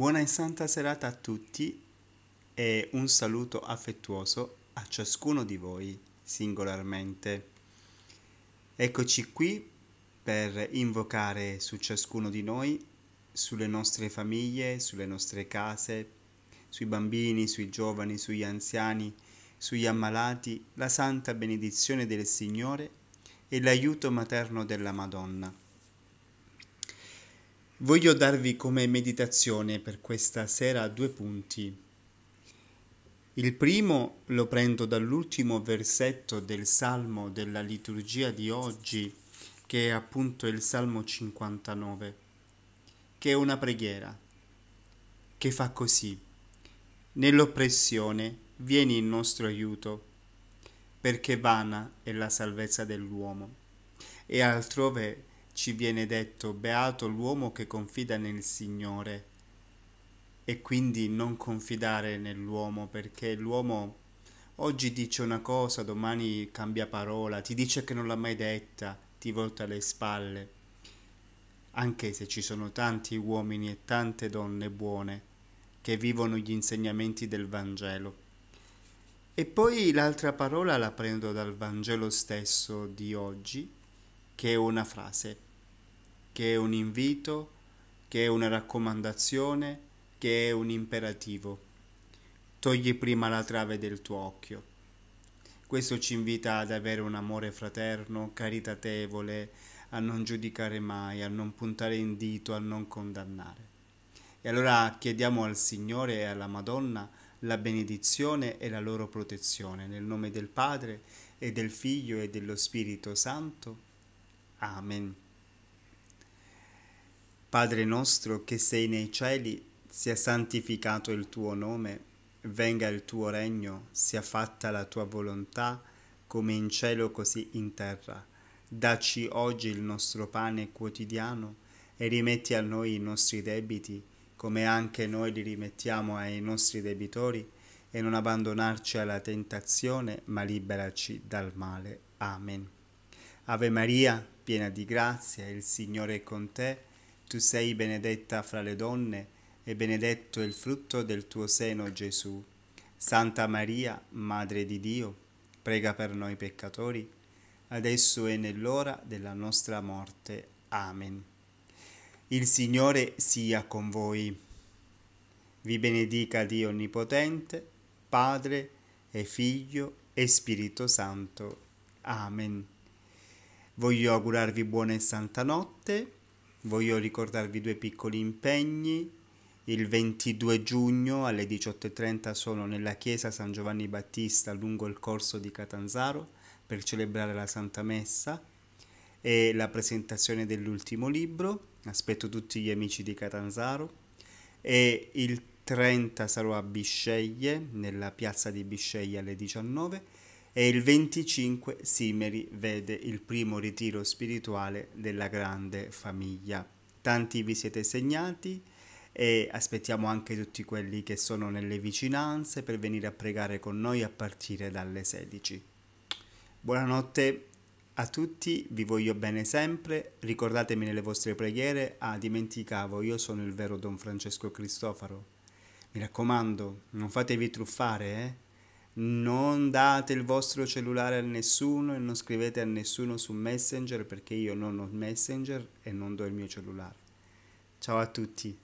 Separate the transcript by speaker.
Speaker 1: Buona e santa serata a tutti e un saluto affettuoso a ciascuno di voi singolarmente. Eccoci qui per invocare su ciascuno di noi, sulle nostre famiglie, sulle nostre case, sui bambini, sui giovani, sugli anziani, sugli ammalati, la santa benedizione del Signore e l'aiuto materno della Madonna Voglio darvi come meditazione per questa sera due punti. Il primo lo prendo dall'ultimo versetto del Salmo della liturgia di oggi, che è appunto il Salmo 59, che è una preghiera, che fa così. Nell'oppressione vieni il nostro aiuto, perché vana è la salvezza dell'uomo, e altrove ci viene detto beato l'uomo che confida nel Signore e quindi non confidare nell'uomo perché l'uomo oggi dice una cosa, domani cambia parola, ti dice che non l'ha mai detta, ti volta le spalle, anche se ci sono tanti uomini e tante donne buone che vivono gli insegnamenti del Vangelo. E poi l'altra parola la prendo dal Vangelo stesso di oggi, che è una frase che è un invito, che è una raccomandazione, che è un imperativo. Togli prima la trave del tuo occhio. Questo ci invita ad avere un amore fraterno, caritatevole, a non giudicare mai, a non puntare in dito, a non condannare. E allora chiediamo al Signore e alla Madonna la benedizione e la loro protezione. Nel nome del Padre e del Figlio e dello Spirito Santo. Amen. Padre nostro che sei nei cieli, sia santificato il tuo nome, venga il tuo regno, sia fatta la tua volontà, come in cielo così in terra. Daci oggi il nostro pane quotidiano e rimetti a noi i nostri debiti, come anche noi li rimettiamo ai nostri debitori, e non abbandonarci alla tentazione, ma liberaci dal male. Amen. Ave Maria, piena di grazia, il Signore è con te tu sei benedetta fra le donne e benedetto è il frutto del tuo seno Gesù. Santa Maria, Madre di Dio, prega per noi peccatori, adesso e nell'ora della nostra morte. Amen. Il Signore sia con voi. Vi benedica Dio Onnipotente, Padre e Figlio e Spirito Santo. Amen. Voglio augurarvi buona e santa notte Voglio ricordarvi due piccoli impegni. Il 22 giugno alle 18.30 sono nella chiesa San Giovanni Battista lungo il corso di Catanzaro per celebrare la Santa Messa e la presentazione dell'ultimo libro. Aspetto tutti gli amici di Catanzaro. E il 30 sarò a Bisceglie, nella piazza di Bisceglie alle 19 e il 25 Simeri vede il primo ritiro spirituale della grande famiglia. Tanti vi siete segnati e aspettiamo anche tutti quelli che sono nelle vicinanze per venire a pregare con noi a partire dalle 16. Buonanotte a tutti, vi voglio bene sempre, ricordatemi nelle vostre preghiere, ah dimenticavo, io sono il vero Don Francesco Cristofaro. Mi raccomando, non fatevi truffare, eh? non date il vostro cellulare a nessuno e non scrivete a nessuno su Messenger perché io non ho Messenger e non do il mio cellulare. Ciao a tutti.